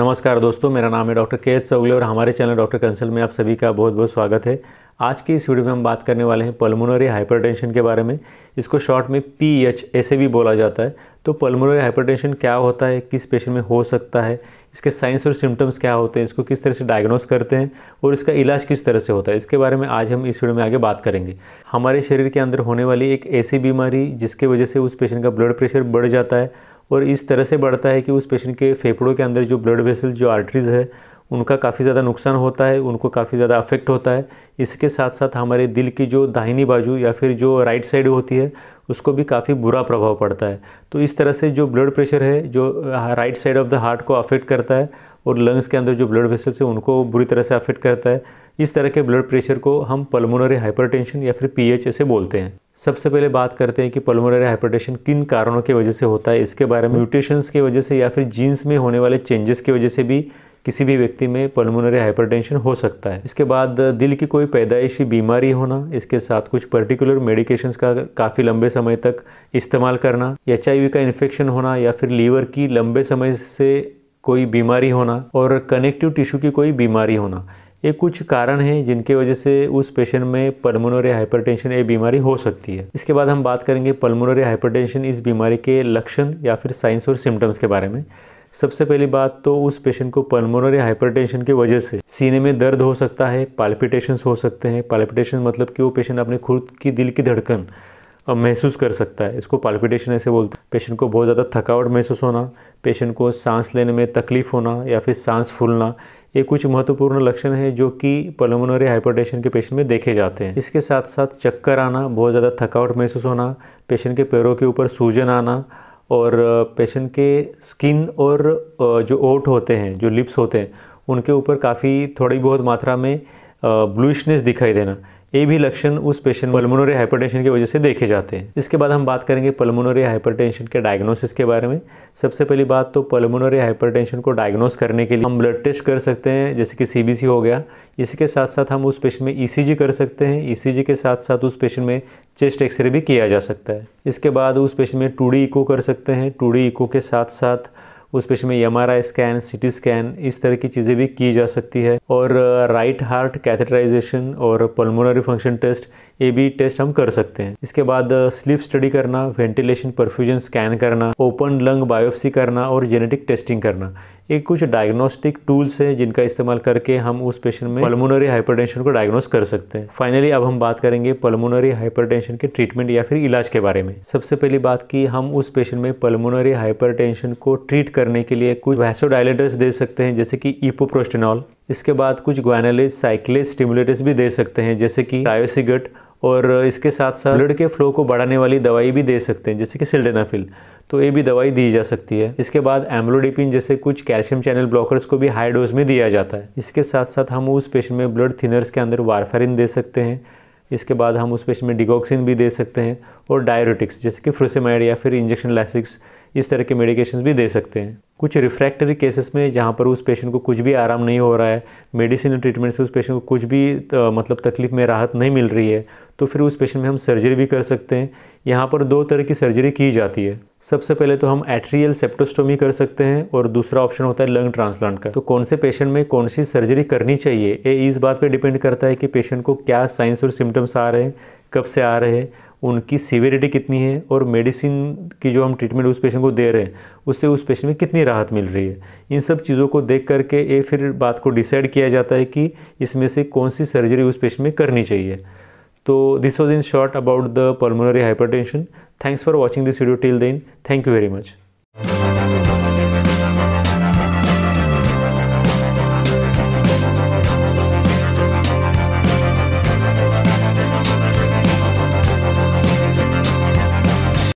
नमस्कार दोस्तों मेरा नाम है डॉक्टर के एच सगले और हमारे चैनल डॉक्टर कंसल में आप सभी का बहुत बहुत स्वागत है आज की इस वीडियो में हम बात करने वाले हैं पल्मोनरी हाइपरटेंशन के बारे में इसको शॉर्ट में पी एच ऐसे भी बोला जाता है तो पल्मोनरी हाइपरटेंशन क्या होता है किस पेशेंट में हो सकता है इसके साइंस और सिम्टम्स क्या होते हैं इसको किस तरह से डायग्नोस करते हैं और इसका इलाज किस तरह से होता है इसके बारे में आज हम इस वीडियो में आगे बात करेंगे हमारे शरीर के अंदर होने वाली एक ऐसी बीमारी जिसके वजह से उस पेशेंट का ब्लड प्रेशर बढ़ जाता है और इस तरह से बढ़ता है कि उस पेशेंट के फेफड़ों के अंदर जो ब्लड वेसल जो आर्टरीज़ है उनका काफ़ी ज़्यादा नुकसान होता है उनको काफ़ी ज़्यादा अफेक्ट होता है इसके साथ साथ हमारे दिल की जो दाहिनी बाजू या फिर जो राइट साइड होती है उसको भी काफ़ी बुरा प्रभाव पड़ता है तो इस तरह से जो ब्लड प्रेशर है जो right side of the heart को अफेक्ट करता है और लंग्स के अंदर जो ब्लड वेसल्स हैं उनको बुरी तरह से अफेक्ट करता है इस तरह के ब्लड प्रेशर को हम पल्मोनरी हाइपरटेंशन या फिर पीएच ऐसे बोलते हैं सबसे पहले बात करते हैं कि पल्मोनरी हाइपरटेंशन किन कारणों की वजह से होता है इसके बारे में म्यूटेशंस की वजह से या फिर जीन्स में होने वाले चेंजेस की वजह से भी किसी भी व्यक्ति में पल्मोनरी हाइपरटेंशन हो सकता है इसके बाद दिल की कोई पैदाइशी बीमारी होना इसके साथ कुछ पर्टिकुलर मेडिकेशंस का काफ़ी लंबे समय तक इस्तेमाल करना एच का इन्फेक्शन होना या फिर लीवर की लंबे समय से कोई बीमारी होना और कनेक्टिव टिश्यू की कोई बीमारी होना ये कुछ कारण हैं जिनके वजह से उस पेशेंट में पल्मोनरी हाइपरटेंशन ये बीमारी हो सकती है इसके बाद हम बात करेंगे पल्मोनरी हाइपरटेंशन इस बीमारी के लक्षण या फिर साइंस और सिम्टम्स के बारे में सबसे पहली बात तो उस पेशेंट को पल्मोनरी हाइपरटेंशन की वजह से सीने में दर्द हो सकता है पाल्पिटेशंस हो सकते हैं पाल्पिटेशन मतलब कि वो पेशेंट अपने खुद की दिल की धड़कन महसूस कर सकता है इसको पाल्पिटेशन ऐसे बोलते हैं पेशेंट को बहुत ज़्यादा थकावट महसूस होना पेशेंट को सांस लेने में तकलीफ़ होना या फिर सांस फूलना ये कुछ महत्वपूर्ण लक्षण हैं जो कि पलमोनरी हाइपरटेंशन के पेशेंट में देखे जाते हैं इसके साथ साथ चक्कर आना बहुत ज़्यादा थकावट महसूस होना पेशेंट के पैरों के ऊपर सूजन आना और पेशेंट के स्किन और जो ओट होते हैं जो लिप्स होते हैं उनके ऊपर काफ़ी थोड़ी बहुत मात्रा में ब्लूशनेस दिखाई देना ये भी लक्षण उस पेशेंट पल्मोनरी हाइपरटेंशन की वजह से देखे जाते हैं इसके बाद हम बात करेंगे पल्मोनरी हाइपरटेंशन के डायग्नोसिस के बारे में सबसे पहली बात तो पल्मोनरी हाइपरटेंशन को डायग्नोस करने के लिए हम ब्लड टेस्ट कर सकते हैं जैसे कि सी हो गया इसके साथ साथ हम उस पेशेंट में ई e कर सकते हैं ई e के साथ साथ उस पेशेंट में चेस्ट एक्सरे भी किया जा सकता है इसके बाद उस पेशेंट में टू इको कर सकते हैं टू इको के साथ साथ उस पेशेंट में एम स्कैन सिटी स्कैन इस तरह की चीज़ें भी की जा सकती है और राइट हार्ट कैथेटराइजेशन और पल्मोनरी फंक्शन टेस्ट ये भी टेस्ट हम कर सकते हैं इसके बाद स्लीप स्टडी करना वेंटिलेशन परफ्यूजन स्कैन करना ओपन लंग बायोप्सी करना और जेनेटिक टेस्टिंग करना एक कुछ डायग्नोस्टिक टूल्स हैं जिनका इस्तेमाल करके हम उस पेशेंट में पल्मोनरी हाइपरटेंशन को डायग्नोस कर सकते हैं फाइनली अब हम बात करेंगे पल्मोनरी हाइपरटेंशन के ट्रीटमेंट या फिर इलाज के बारे में सबसे पहली बात की हम उस पेशेंट में पल्मोनरी हाइपरटेंशन को ट्रीट करने के लिए कुछ वैसोडाइलेटर्स दे सकते हैं जैसे कि इपोप्रोस्टेनॉल इसके बाद कुछ ग्वानलिस साइक्लिस स्टिमुलेटर्स भी दे सकते हैं जैसे कि डायोसिगट और इसके साथ साथ ब्लड के फ्लो को बढ़ाने वाली दवाई भी दे सकते हैं जैसे कि सिल्डेनाफिल तो ये भी दवाई दी जा सकती है इसके बाद एम्ब्लोडिपिन जैसे कुछ कैल्शियम चैनल ब्लॉकर्स को भी हाई डोज में दिया जाता है इसके साथ साथ हम उस पेशेंट में ब्लड थिनर्स के अंदर वारफेरिन दे सकते हैं इसके बाद हम उस पेशेंट में डिगोक्सिन भी दे सकते हैं और डायरोटिक्स जैसे कि फ्रोसेमाइड या फिर इंजेक्शन लैसिक्स इस तरह के मेडिकेशंस भी दे सकते हैं कुछ रिफ्रैक्टरी केसेस में जहाँ पर उस पेशेंट को कुछ भी आराम नहीं हो रहा है मेडिसिन ट्रीटमेंट से उस पेशेंट को कुछ भी तो, मतलब तकलीफ में राहत नहीं मिल रही है तो फिर उस पेशेंट में हम सर्जरी भी कर सकते हैं यहाँ पर दो तरह की सर्जरी की जाती है सबसे पहले तो हम एट्रियल सेप्टोस्टोमी कर सकते हैं और दूसरा ऑप्शन होता है लंग ट्रांसप्लांट का तो कौन से पेशेंट में कौन सी सर्जरी करनी चाहिए ये इस बात पर डिपेंड करता है कि पेशेंट को क्या साइंस और सिम्टम्स आ रहे हैं कब से आ रहे हैं उनकी सीवियरिटी कितनी है और मेडिसिन की जो हम ट्रीटमेंट उस पेशेंट को दे रहे हैं उससे उस पेशेंट में कितनी राहत मिल रही है इन सब चीज़ों को देख करके ये फिर बात को डिसाइड किया जाता है कि इसमें से कौन सी सर्जरी उस पेशेंट में करनी चाहिए तो this was in short about the pulmonary hypertension thanks for watching this video till then thank you very much